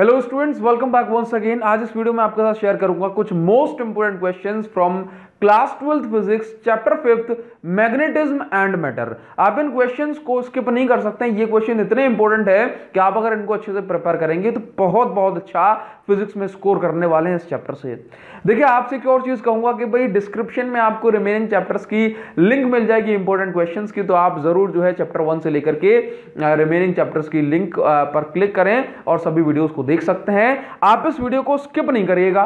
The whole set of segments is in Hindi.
hello students welcome back once again आज इस वीडियो में आपके साथ शेयर करूंगा कुछ most important questions from class twelfth physics chapter fifth magnetism and matter आप इन क्वेश्चंस को स्किप नहीं कर सकते हैं ये क्वेश्चन इतने इंपॉर्टेंट है कि आप अगर इनको अच्छे से प्रिपेयर करेंगे तो बहुत बहुत अच्छा फिजिक्स में स्कोर करने वाले हैं इस चैप्टर से देखिए आपसे एक और चीज़ कहूंगा कि भाई डिस्क्रिप्शन में आपको रिमेनिंग चैप्टर्स की लिंक मिल जाएगी इंपॉर्टेंट क्वेश्चंस की तो आप ज़रूर जो है चैप्टर वन से लेकर के रिमेनिंग चैप्टर्स की लिंक पर क्लिक करें और सभी वीडियोज़ को देख सकते हैं आप इस वीडियो को स्किप नहीं करिएगा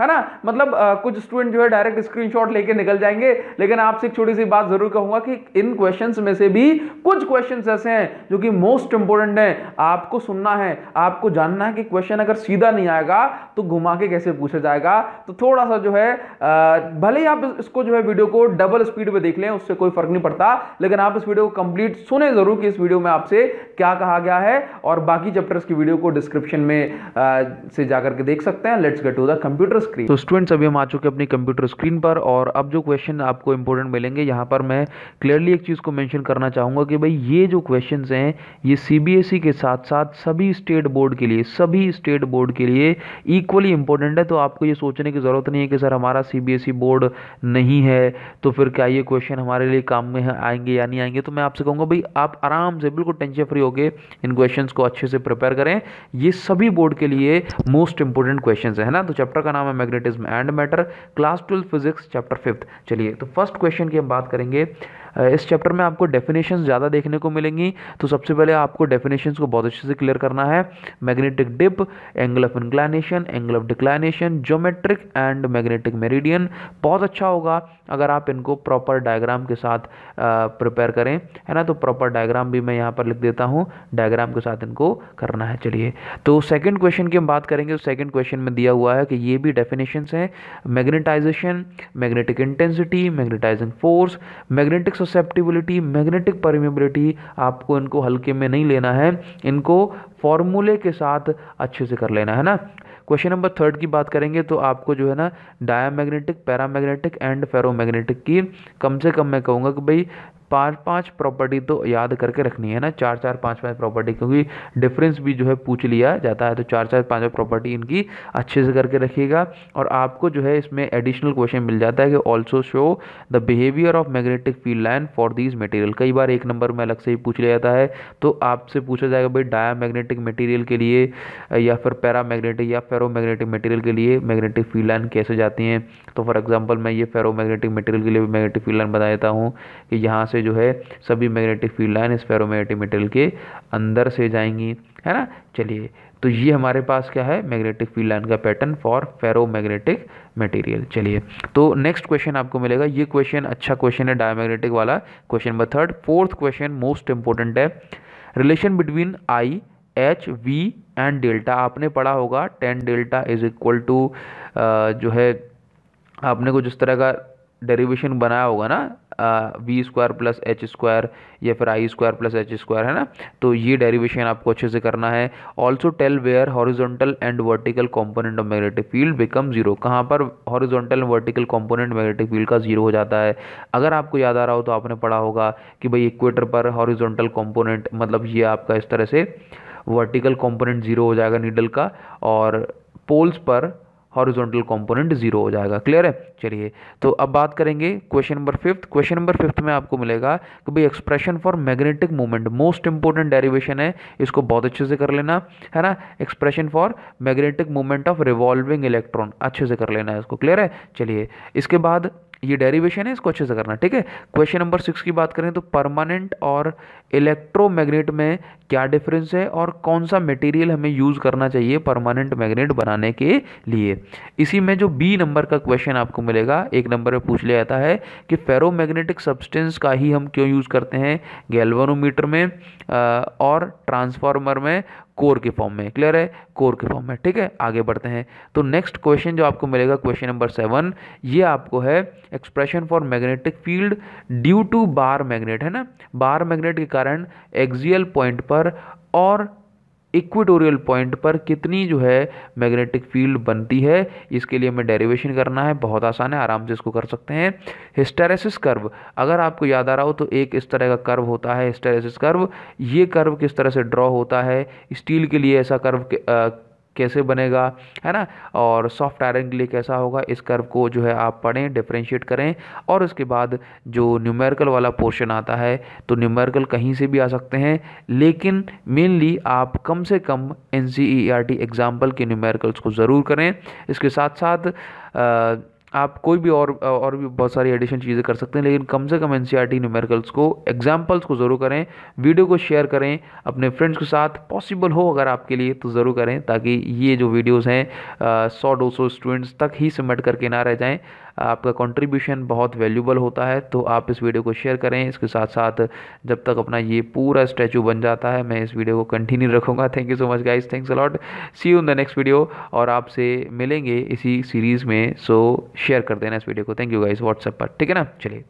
है ना मतलब आ, कुछ स्टूडेंट जो है डायरेक्ट स्क्रीनशॉट लेके निकल जाएंगे लेकिन आपसे एक छोटी सी बात जरूर कहूंगा कि इन क्वेश्चंस में से भी कुछ क्वेश्चंस ऐसे हैं जो कि मोस्ट इंपॉर्टेंट हैं आपको सुनना है आपको जानना है कि क्वेश्चन अगर सीधा नहीं आएगा तो घुमा के कैसे पूछा जाएगा तो थोड़ा सा जो है आ, भले ही आप इसको जो है वीडियो को डबल स्पीड में देख लें उससे कोई फर्क नहीं पड़ता लेकिन आप इस वीडियो को कंप्लीट सुने जरूर कि इस वीडियो में आपसे क्या कहा गया है और बाकी चैप्टर्स की वीडियो को डिस्क्रिप्शन में से जाकर के देख सकते हैं let's get to the computer screen तो स्टूडेंट्स अभी हम आ चुके अपनी कंप्यूटर स्क्रीन पर और अब जो क्वेश्चन आपको इंपॉर्टेंट मिलेंगे यहाँ पर मैं क्लियरली एक चीज़ को मेंशन करना चाहूँगा कि भाई ये जो क्वेश्चन हैं ये सीबीएसई e के साथ साथ सभी स्टेट बोर्ड के लिए सभी स्टेट बोर्ड के लिए इक्वली इंपॉर्टेंट है तो आपको ये सोचने की ज़रूरत नहीं है कि सर हमारा सी बोर्ड e नहीं है तो फिर क्या ये क्वेश्चन हमारे लिए काम में आएंगे या नहीं आएंगे तो मैं आपसे कहूँगा भाई आप आराम से बिल्कुल टेंशन फ्री होकर इन क्वेश्चन को अच्छे से प्रिपेयर करें ये सभी बोर्ड के लिए मोस्ट इंपॉर्टेंट क्वेश्चन है ना तो चैप्टर का नाम है magnetism and matter class twelfth physics chapter fifth चलिए तो फर्स्ट क्वेश्चन की हम बात करेंगे इस चैप्टर में आपको डेफिनेशन ज़्यादा देखने को मिलेंगी तो सबसे पहले आपको डेफिनेशन को बहुत अच्छे से क्लियर करना है magnetic dip angle of inclination angle of declination geometric and magnetic meridian बहुत अच्छा होगा अगर आप इनको प्रॉपर डायग्राम के साथ प्रिपेयर करें है ना तो प्रॉपर डायग्राम भी मैं यहाँ पर लिख देता हूँ डायग्राम के साथ इनको करना है चलिए तो सेकेंड क्वेश्चन की हम बात करेंगे तो सेकेंड क्वेश्चन में दिया हुआ है कि ये भी डेफिनेशंस हैं magnetization magnetic intensity magnetizing force magnetic susceptibility magnetic permeability आपको इनको हल्के में नहीं लेना है इनको फॉर्मूले के साथ अच्छे से कर लेना है ना क्वेश्चन नंबर थर्ड की बात करेंगे तो आपको जो है ना डायमैग्नेटिक पैरामैग्नेटिक एंड फेरोमैग्नेटिक की कम से कम मैं कहूँगा कि भाई पांच पांच प्रॉपर्टी तो याद करके रखनी है ना चार चार पांच पांच प्रॉपर्टी क्योंकि डिफरेंस भी जो है पूछ लिया जाता है तो चार चार पांच पांच प्रॉपर्टी इनकी अच्छे से करके रखिएगा और आपको जो है इसमें एडिशनल क्वेश्चन मिल जाता है कि also show the behaviour of magnetic field line for these material कई बार एक नंबर में अलग से ही पूछ लिया जाता है तो आपसे पूछा जाएगा भाई डाया मैग्नेटिक मटेरियल के लिए या फिर पैरा मैग्नेटिक या फिर फेरोमैग्नेटिक मटेरियल के लिए मैग्नेटिक फील्ड लाइन कैसे जाती हैं तो फॉर एग्जांपल मैं ये फेरोमैग्नेटिक मटेरियल के लिए भी मैग्नेटिक फील्ड लाइन बता देता हूँ कि यहाँ से जो है सभी मैग्नेटिक फील्ड लाइन इस फेरोमैग्नेटिक मटेरियल के अंदर से जाएंगी है ना चलिए तो ये हमारे पास क्या है मैग्नेटिक फील्ड लाइन का पैटर्न फॉर फेरोमैग्नेटिक मटेरियल चलिए तो नेक्स्ट क्वेश्चन आपको मिलेगा ये क्वेश्चन अच्छा क्वेश्चन है डायमैग्नेटिक वाला question number third fourth question most important है relation between I H V and delta आपने पढ़ा होगा tan delta is equal to जो है आपने को जिस तरह का डेरिवेशन बनाया होगा ना V square plus H square या फिर I square plus H square है ना तो ये डेरिवेशन आपको अच्छे से करना है also tell where horizontal and vertical component of magnetic field become zero कहाँ पर horizontal and vertical component magnetic field का जीरो हो जाता है अगर आपको याद आ रहा हो तो आपने पढ़ा होगा कि भाई इक्वेटर पर हॉरिजोंटल कॉम्पोनेंट मतलब ये आपका इस तरह से वर्टिकल कंपोनेंट ज़ीरो हो जाएगा नीडल का और पोल्स पर हॉरिजॉन्टल कंपोनेंट जीरो हो जाएगा क्लियर है चलिए तो अब बात करेंगे question number fifth question number fifth में आपको मिलेगा कि भाई expression for magnetic movement most important derivation है इसको बहुत अच्छे से कर लेना है ना expression for magnetic movement of revolving electron अच्छे से कर लेना है इसको क्लियर है चलिए इसके बाद ये डेरिवेशन है इसको अच्छे से करना ठीक है क्वेश्चन नंबर सिक्स की बात करें तो परमानेंट और इलेक्ट्रोमैग्नेट में क्या डिफरेंस है और कौन सा मटेरियल हमें यूज़ करना चाहिए परमानेंट मैग्नेट बनाने के लिए इसी में जो बी नंबर का क्वेश्चन आपको मिलेगा एक नंबर में पूछ लिया जाता है कि फेरोमैग्नेटिक सब्सटेंस का ही हम क्यों यूज़ करते हैं गैल्वानोमीटर में और ट्रांसफार्मर में कोर के फॉर्म में क्लियर है कोर के फॉर्म में ठीक है आगे बढ़ते हैं तो नेक्स्ट क्वेश्चन जो आपको मिलेगा क्वेश्चन नंबर सेवन ये आपको है expression for magnetic field due to bar magnet है ना बार मैग्नेट के कारण एक्जियल पॉइंट पर और इक्वेटोरियल पॉइंट पर कितनी जो है मैग्नेटिक फील्ड बनती है इसके लिए हमें डेरिवेशन करना है बहुत आसान है आराम से इसको कर सकते हैं हिस्टेरेसिस कर्व अगर आपको याद आ रहा हो तो एक इस तरह का कर्व होता है हिस्टेरेसिस कर्व ये कर्व किस तरह से ड्रॉ होता है स्टील के लिए ऐसा कर्व कैसे बनेगा है ना और सॉफ्ट आयरन के लिए कैसा होगा इस कर्व को जो है आप पढ़ें डिफ्रेंशिएट करें और उसके बाद जो न्यूमेरिकल वाला पोर्शन आता है तो न्यूमेरिकल कहीं से भी आ सकते हैं लेकिन मेनली आप कम से कम N C E R T example के न्यूमेरिकल्स को ज़रूर करें इसके साथ साथ आ, आप कोई भी और और भी बहुत सारी एडिशन चीज़ें कर सकते हैं लेकिन कम से कम N C R T numericals को एग्जाम्पल्स को ज़रूर करें वीडियो को शेयर करें अपने फ्रेंड्स के साथ पॉसिबल हो अगर आपके लिए तो ज़रूर करें ताकि ये जो वीडियोज़ हैं सौ दो सौ स्टूडेंट्स तक ही सबमिट करके ना रह जाएँ आपका कंट्रीब्यूशन बहुत वैल्यूबल होता है तो आप इस वीडियो को शेयर करें इसके साथ साथ जब तक अपना ये पूरा स्टैचू बन जाता है मैं इस वीडियो को कंटिन्यू रखूँगा thank you so much guys thanks a lot see you in the next video और आपसे मिलेंगे इसी सीरीज़ में सो शेयर कर देना इस वीडियो को थैंक यू गाइज व्हाट्सएप पर ठीक है ना चलिए